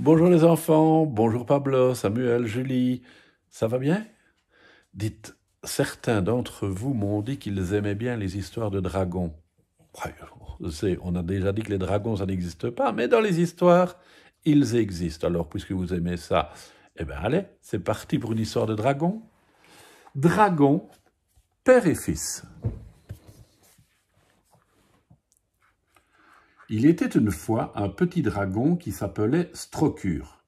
Bonjour les enfants, bonjour Pablo, Samuel, Julie, ça va bien Dites, certains d'entre vous m'ont dit qu'ils aimaient bien les histoires de dragons. on a déjà dit que les dragons, ça n'existe pas, mais dans les histoires, ils existent. Alors, puisque vous aimez ça, eh bien allez, c'est parti pour une histoire de dragons. Dragon, père et fils. Il était une fois un petit dragon qui s'appelait Strocure.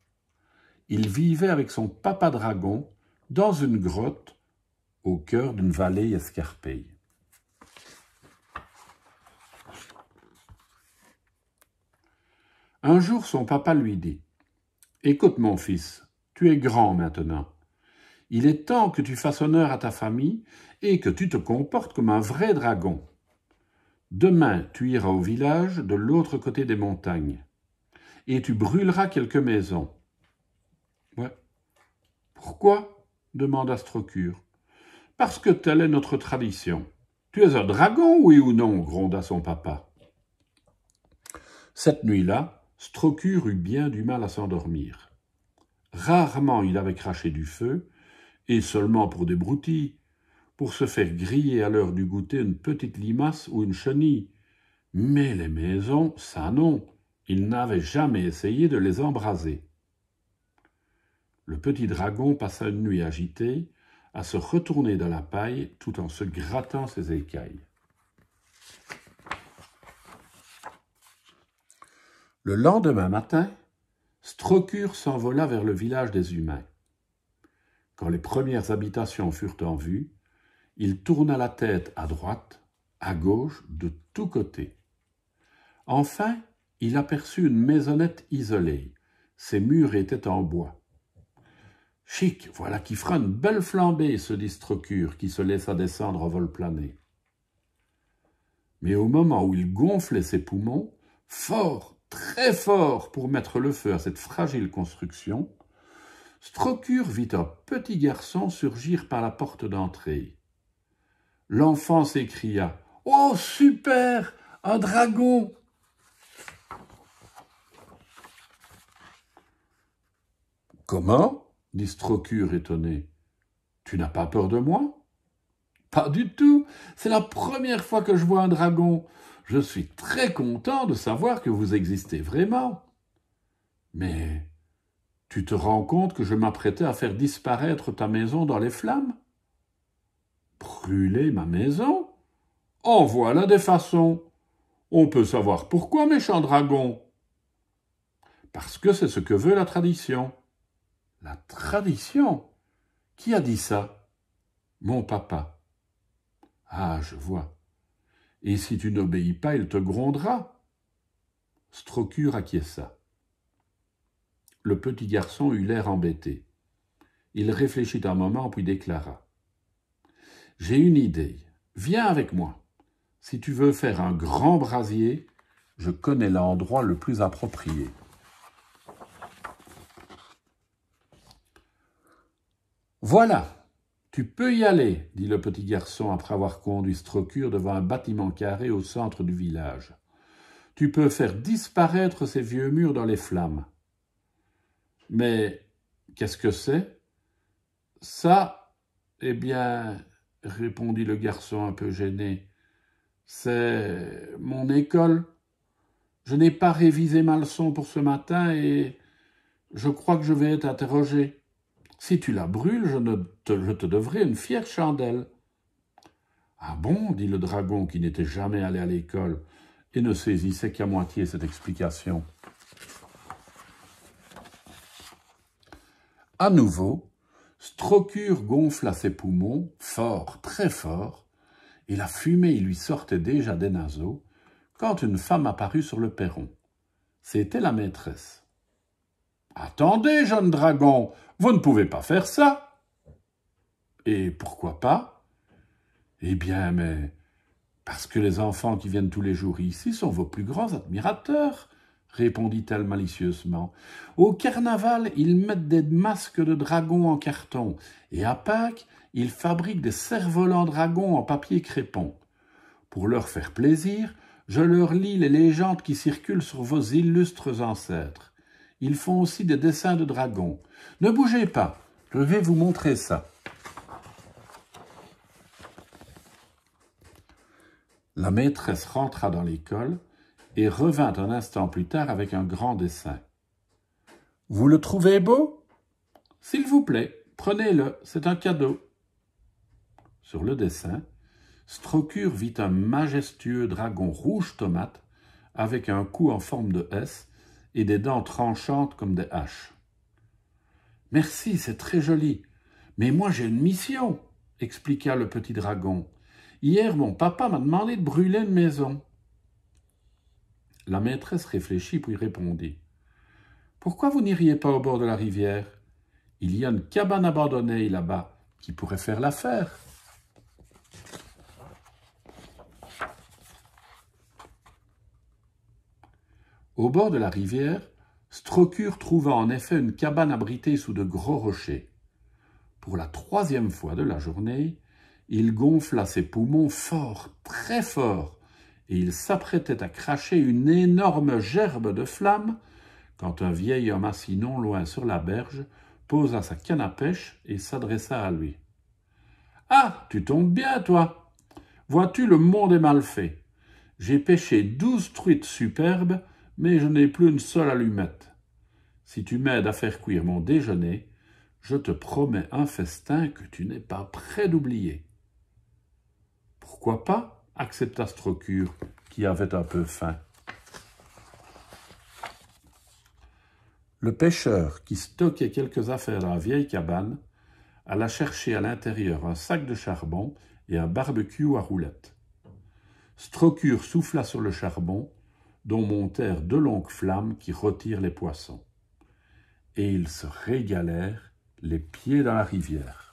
Il vivait avec son papa dragon dans une grotte au cœur d'une vallée escarpée. Un jour, son papa lui dit « Écoute, mon fils, tu es grand maintenant. Il est temps que tu fasses honneur à ta famille et que tu te comportes comme un vrai dragon. Demain, tu iras au village de l'autre côté des montagnes et tu brûleras quelques maisons. Ouais. Pourquoi demanda Strocure. Parce que telle est notre tradition. Tu es un dragon, oui ou non gronda son papa. Cette nuit-là, Strocure eut bien du mal à s'endormir. Rarement il avait craché du feu, et seulement pour des broutilles, pour se faire griller à l'heure du goûter une petite limace ou une chenille. Mais les maisons, ça non, il n'avait jamais essayé de les embraser. Le petit dragon passa une nuit agitée, à se retourner dans la paille tout en se grattant ses écailles. Le lendemain matin, Strocure s'envola vers le village des humains. Quand les premières habitations furent en vue, il tourna la tête à droite, à gauche, de tous côtés. Enfin, il aperçut une maisonnette isolée. Ses murs étaient en bois. Chic, voilà qui fera une belle flambée, se dit Strocure, qui se laissa descendre en vol plané. Mais au moment où il gonflait ses poumons, fort, très fort, pour mettre le feu à cette fragile construction, Strocure vit un petit garçon surgir par la porte d'entrée l'enfant s'écria. Oh, super Un dragon Comment dit Strocure étonné. Tu n'as pas peur de moi Pas du tout. C'est la première fois que je vois un dragon. Je suis très content de savoir que vous existez vraiment. Mais tu te rends compte que je m'apprêtais à faire disparaître ta maison dans les flammes Brûler ma maison En voilà des façons. On peut savoir pourquoi, méchant dragon. Parce que c'est ce que veut la tradition. La tradition Qui a dit ça Mon papa. Ah, je vois. Et si tu n'obéis pas, il te grondera. Strocure acquiesça. Le petit garçon eut l'air embêté. Il réfléchit un moment, puis déclara. J'ai une idée. Viens avec moi. Si tu veux faire un grand brasier, je connais l'endroit le plus approprié. Voilà, tu peux y aller, dit le petit garçon après avoir conduit Strocure devant un bâtiment carré au centre du village. Tu peux faire disparaître ces vieux murs dans les flammes. Mais qu'est-ce que c'est Ça, eh bien, répondit le garçon un peu gêné. C'est mon école. Je n'ai pas révisé ma leçon pour ce matin et je crois que je vais être interrogé. Si tu la brûles, je, ne te, je te devrai une fière chandelle. Ah bon dit le dragon qui n'était jamais allé à l'école et ne saisissait qu'à moitié cette explication. À nouveau, Strocure gonfla ses poumons, fort, très fort, et la fumée lui sortait déjà des naseaux, quand une femme apparut sur le perron. C'était la maîtresse. « Attendez, jeune dragon, vous ne pouvez pas faire ça !»« Et pourquoi pas ?»« Eh bien, mais parce que les enfants qui viennent tous les jours ici sont vos plus grands admirateurs répondit-elle malicieusement. Au carnaval, ils mettent des masques de dragons en carton, et à Pâques, ils fabriquent des cerfs-volants dragons en papier crépon. Pour leur faire plaisir, je leur lis les légendes qui circulent sur vos illustres ancêtres. Ils font aussi des dessins de dragons. Ne bougez pas, je vais vous montrer ça. La maîtresse rentra dans l'école, et revint un instant plus tard avec un grand dessin. Vous le trouvez beau S'il vous plaît, prenez-le, c'est un cadeau. Sur le dessin, Strocure vit un majestueux dragon rouge tomate avec un cou en forme de S et des dents tranchantes comme des haches. Merci, c'est très joli. Mais moi j'ai une mission, expliqua le petit dragon. Hier mon papa m'a demandé de brûler une maison. La maîtresse réfléchit puis répondit. Pourquoi vous n'iriez pas au bord de la rivière Il y a une cabane abandonnée là-bas qui pourrait faire l'affaire. Au bord de la rivière, Strokur trouva en effet une cabane abritée sous de gros rochers. Pour la troisième fois de la journée, il gonfla ses poumons fort, très fort, et il s'apprêtait à cracher une énorme gerbe de flammes quand un vieil homme assis non loin sur la berge posa sa canne à pêche et s'adressa à lui. Ah, tu tombes bien, toi Vois-tu, le monde est mal fait. J'ai pêché douze truites superbes, mais je n'ai plus une seule allumette. Si tu m'aides à faire cuire mon déjeuner, je te promets un festin que tu n'es pas près d'oublier. Pourquoi pas accepta Strocure qui avait un peu faim. Le pêcheur, qui stockait quelques affaires à la vieille cabane, alla chercher à l'intérieur un sac de charbon et un barbecue à roulettes. Strocure souffla sur le charbon, dont montèrent deux longues flammes qui retirent les poissons. Et ils se régalèrent les pieds dans la rivière.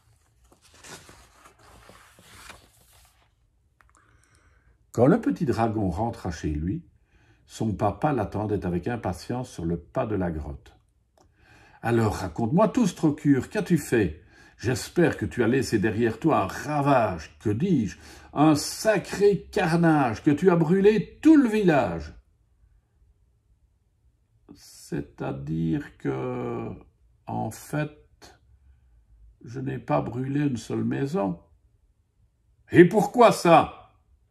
Quand le petit dragon rentra chez lui, son papa l'attendait avec impatience sur le pas de la grotte. Alors raconte-moi tout, Strocure, qu'as-tu fait J'espère que tu as laissé derrière toi un ravage, que dis-je, un sacré carnage, que tu as brûlé tout le village. C'est-à-dire que, en fait, je n'ai pas brûlé une seule maison. Et pourquoi ça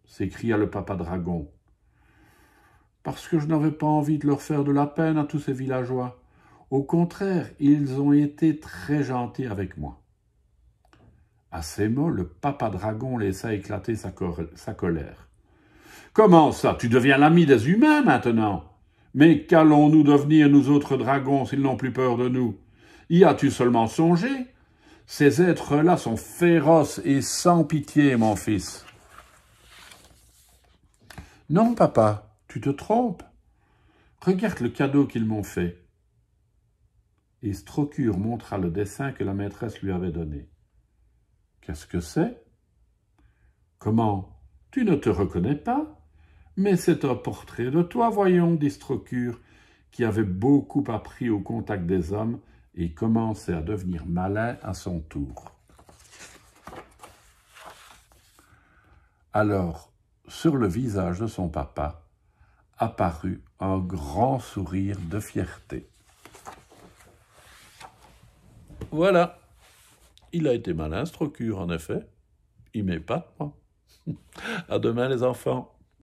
s'écria le papa dragon. Parce que je n'avais pas envie de leur faire de la peine à tous ces villageois. Au contraire, ils ont été très gentils avec moi. À ces mots, le papa dragon laissa éclater sa, sa colère. Comment ça Tu deviens l'ami des humains maintenant Mais qu'allons-nous devenir, nous autres dragons, s'ils n'ont plus peur de nous Y as-tu seulement songé Ces êtres-là sont féroces et sans pitié, mon fils. Non, papa, tu te trompes. Regarde le cadeau qu'ils m'ont fait. Et Strocure montra le dessin que la maîtresse lui avait donné. Qu'est-ce que c'est Comment Tu ne te reconnais pas Mais c'est un portrait de toi, voyons, dit Strocure, qui avait beaucoup appris au contact des hommes et commençait à devenir malin à son tour. Alors, sur le visage de son papa apparut un grand sourire de fierté. Voilà, il a été malin, ce en effet. Il m'épate, moi. À demain, les enfants.